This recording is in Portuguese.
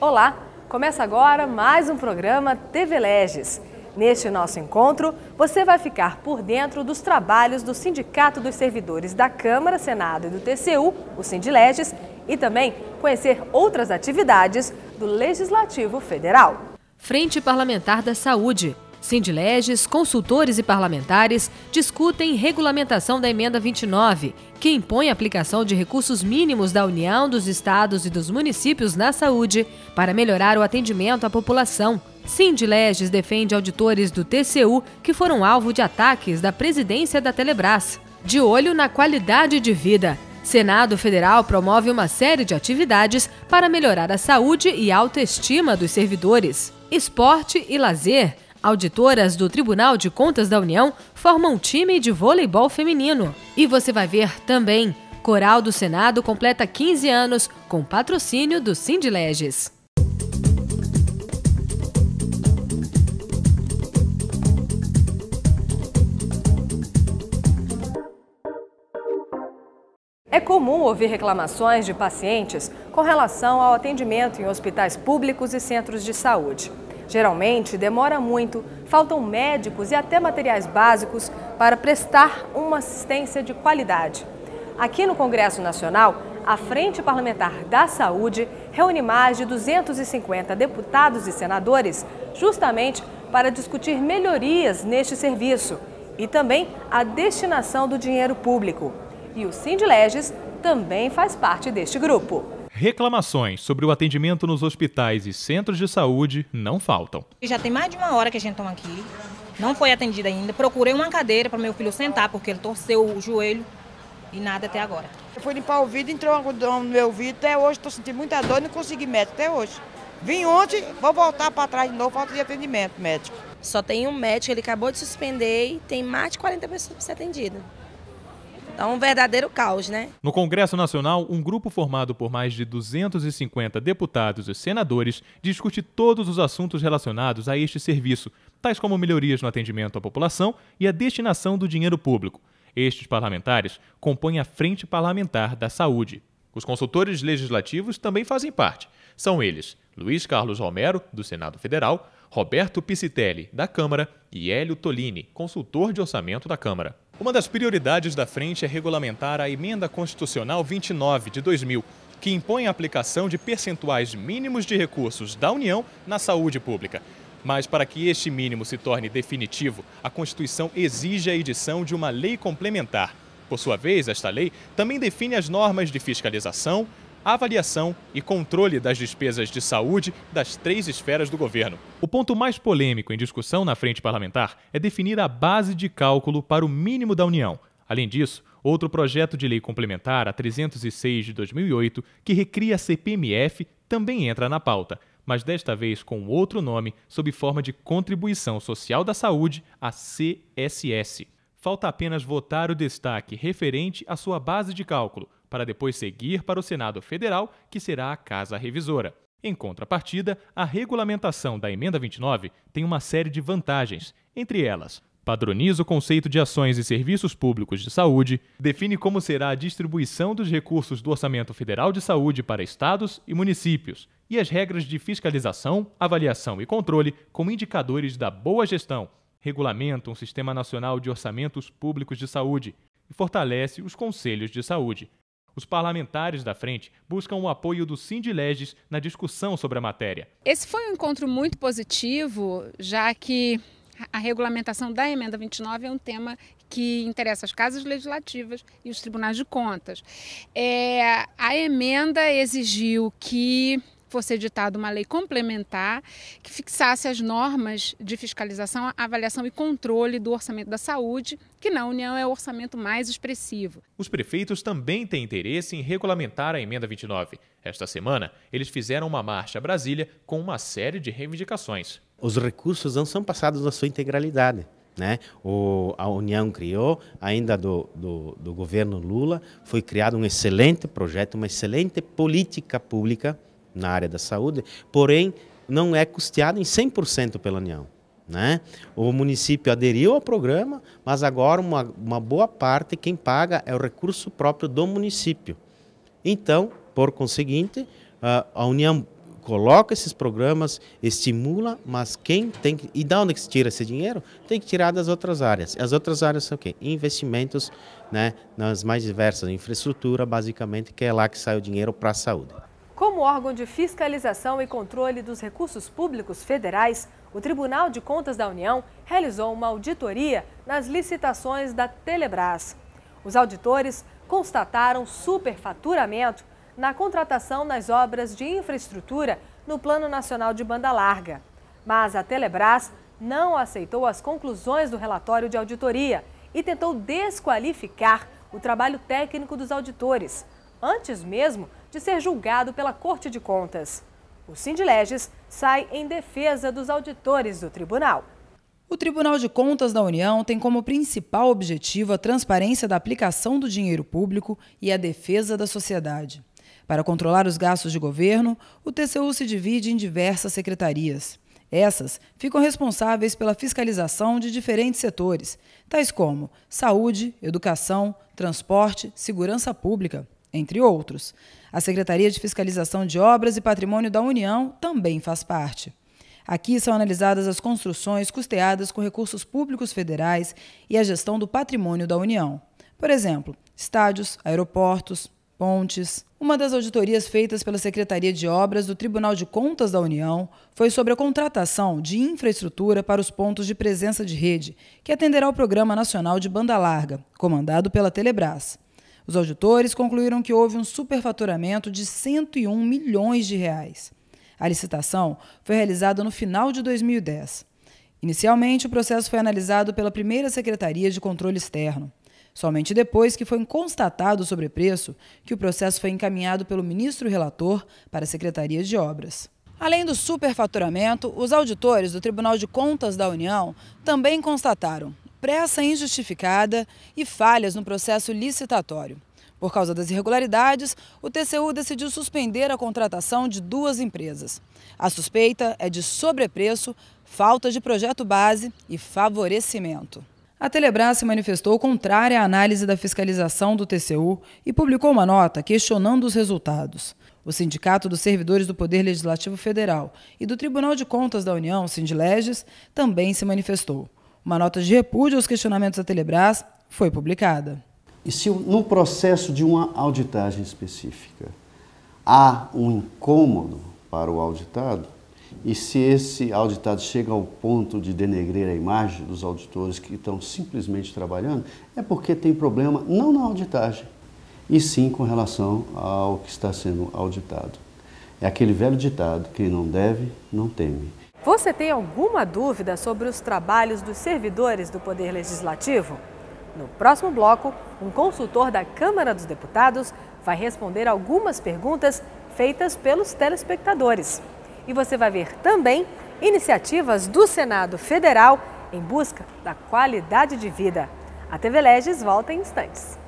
Olá, começa agora mais um programa TV Leges. Neste nosso encontro, você vai ficar por dentro dos trabalhos do Sindicato dos Servidores da Câmara, Senado e do TCU, o Sindileges, e também conhecer outras atividades do Legislativo Federal. Frente Parlamentar da Saúde Sindileges, consultores e parlamentares discutem regulamentação da Emenda 29, que impõe a aplicação de recursos mínimos da União, dos Estados e dos municípios na saúde para melhorar o atendimento à população. Sindileges defende auditores do TCU que foram alvo de ataques da presidência da Telebrás. De olho na qualidade de vida, Senado Federal promove uma série de atividades para melhorar a saúde e autoestima dos servidores. Esporte e lazer Auditoras do Tribunal de Contas da União formam um time de voleibol feminino. E você vai ver também, Coral do Senado completa 15 anos com patrocínio do Sindileges. É comum ouvir reclamações de pacientes com relação ao atendimento em hospitais públicos e centros de saúde. Geralmente demora muito, faltam médicos e até materiais básicos para prestar uma assistência de qualidade. Aqui no Congresso Nacional, a Frente Parlamentar da Saúde reúne mais de 250 deputados e senadores justamente para discutir melhorias neste serviço e também a destinação do dinheiro público. E o Sindleges também faz parte deste grupo. Reclamações sobre o atendimento nos hospitais e centros de saúde não faltam. Já tem mais de uma hora que a gente está aqui, não foi atendida ainda. Procurei uma cadeira para meu filho sentar, porque ele torceu o joelho e nada até agora. Eu fui limpar o vidro, entrou um algodão no meu ouvido, até hoje estou sentindo muita dor, e não consegui médico até hoje. Vim ontem, vou voltar para trás de novo, falta de atendimento médico. Só tem um médico, ele acabou de suspender e tem mais de 40 pessoas para ser atendida. É um verdadeiro caos, né? No Congresso Nacional, um grupo formado por mais de 250 deputados e senadores discute todos os assuntos relacionados a este serviço, tais como melhorias no atendimento à população e a destinação do dinheiro público. Estes parlamentares compõem a Frente Parlamentar da Saúde. Os consultores legislativos também fazem parte. São eles Luiz Carlos Romero, do Senado Federal, Roberto Picitelli, da Câmara, e Hélio Tolini, consultor de orçamento da Câmara. Uma das prioridades da frente é regulamentar a Emenda Constitucional 29 de 2000, que impõe a aplicação de percentuais mínimos de recursos da União na saúde pública. Mas para que este mínimo se torne definitivo, a Constituição exige a edição de uma lei complementar. Por sua vez, esta lei também define as normas de fiscalização, avaliação e controle das despesas de saúde das três esferas do governo. O ponto mais polêmico em discussão na frente parlamentar é definir a base de cálculo para o mínimo da União. Além disso, outro projeto de lei complementar, a 306 de 2008, que recria a CPMF, também entra na pauta mas desta vez com outro nome, sob forma de Contribuição Social da Saúde, a CSS. Falta apenas votar o destaque referente à sua base de cálculo, para depois seguir para o Senado Federal, que será a casa revisora. Em contrapartida, a regulamentação da Emenda 29 tem uma série de vantagens, entre elas, padroniza o conceito de ações e serviços públicos de saúde, define como será a distribuição dos recursos do Orçamento Federal de Saúde para estados e municípios, e as regras de fiscalização, avaliação e controle como indicadores da boa gestão, regulamenta um Sistema Nacional de Orçamentos Públicos de Saúde e fortalece os conselhos de saúde. Os parlamentares da frente buscam o apoio do Sindileges na discussão sobre a matéria. Esse foi um encontro muito positivo, já que a regulamentação da emenda 29 é um tema que interessa as casas legislativas e os tribunais de contas. É, a emenda exigiu que fosse editada uma lei complementar que fixasse as normas de fiscalização, avaliação e controle do orçamento da saúde, que na União é o orçamento mais expressivo. Os prefeitos também têm interesse em regulamentar a emenda 29. Esta semana, eles fizeram uma marcha a Brasília com uma série de reivindicações. Os recursos não são passados na sua integralidade. Né? O, a União criou, ainda do, do, do governo Lula, foi criado um excelente projeto, uma excelente política pública na área da saúde, porém não é custeado em 100% pela União. Né? O município aderiu ao programa, mas agora uma, uma boa parte quem paga é o recurso próprio do município. Então, por conseguinte, a União coloca esses programas, estimula, mas quem tem que. E da onde se tira esse dinheiro? Tem que tirar das outras áreas. As outras áreas são o quê? Investimentos né, nas mais diversas, infraestrutura, basicamente, que é lá que sai o dinheiro para a saúde. Como órgão de fiscalização e controle dos recursos públicos federais, o Tribunal de Contas da União realizou uma auditoria nas licitações da Telebrás. Os auditores constataram superfaturamento na contratação nas obras de infraestrutura no Plano Nacional de Banda Larga. Mas a Telebrás não aceitou as conclusões do relatório de auditoria e tentou desqualificar o trabalho técnico dos auditores, antes mesmo de ser julgado pela Corte de Contas. O Sindileges sai em defesa dos auditores do tribunal. O Tribunal de Contas da União tem como principal objetivo a transparência da aplicação do dinheiro público e a defesa da sociedade. Para controlar os gastos de governo, o TCU se divide em diversas secretarias. Essas ficam responsáveis pela fiscalização de diferentes setores, tais como saúde, educação, transporte, segurança pública entre outros. A Secretaria de Fiscalização de Obras e Patrimônio da União também faz parte. Aqui são analisadas as construções custeadas com recursos públicos federais e a gestão do patrimônio da União. Por exemplo, estádios, aeroportos, pontes. Uma das auditorias feitas pela Secretaria de Obras do Tribunal de Contas da União foi sobre a contratação de infraestrutura para os pontos de presença de rede, que atenderá o Programa Nacional de Banda Larga, comandado pela Telebrás. Os auditores concluíram que houve um superfaturamento de 101 milhões de reais. A licitação foi realizada no final de 2010. Inicialmente, o processo foi analisado pela primeira Secretaria de Controle Externo. Somente depois que foi constatado o sobrepreço, que o processo foi encaminhado pelo ministro relator para a Secretaria de Obras. Além do superfaturamento, os auditores do Tribunal de Contas da União também constataram pressa injustificada e falhas no processo licitatório. Por causa das irregularidades, o TCU decidiu suspender a contratação de duas empresas. A suspeita é de sobrepreço, falta de projeto base e favorecimento. A Telebrás se manifestou contrária à análise da fiscalização do TCU e publicou uma nota questionando os resultados. O Sindicato dos Servidores do Poder Legislativo Federal e do Tribunal de Contas da União, Sindileges, também se manifestou. Uma nota de repúdio aos questionamentos da Telebrás foi publicada. E se no processo de uma auditagem específica há um incômodo para o auditado, e se esse auditado chega ao ponto de denegrir a imagem dos auditores que estão simplesmente trabalhando, é porque tem problema não na auditagem, e sim com relação ao que está sendo auditado. É aquele velho ditado: quem não deve, não teme. Você tem alguma dúvida sobre os trabalhos dos servidores do Poder Legislativo? No próximo bloco, um consultor da Câmara dos Deputados vai responder algumas perguntas feitas pelos telespectadores. E você vai ver também iniciativas do Senado Federal em busca da qualidade de vida. A TV Leges volta em instantes.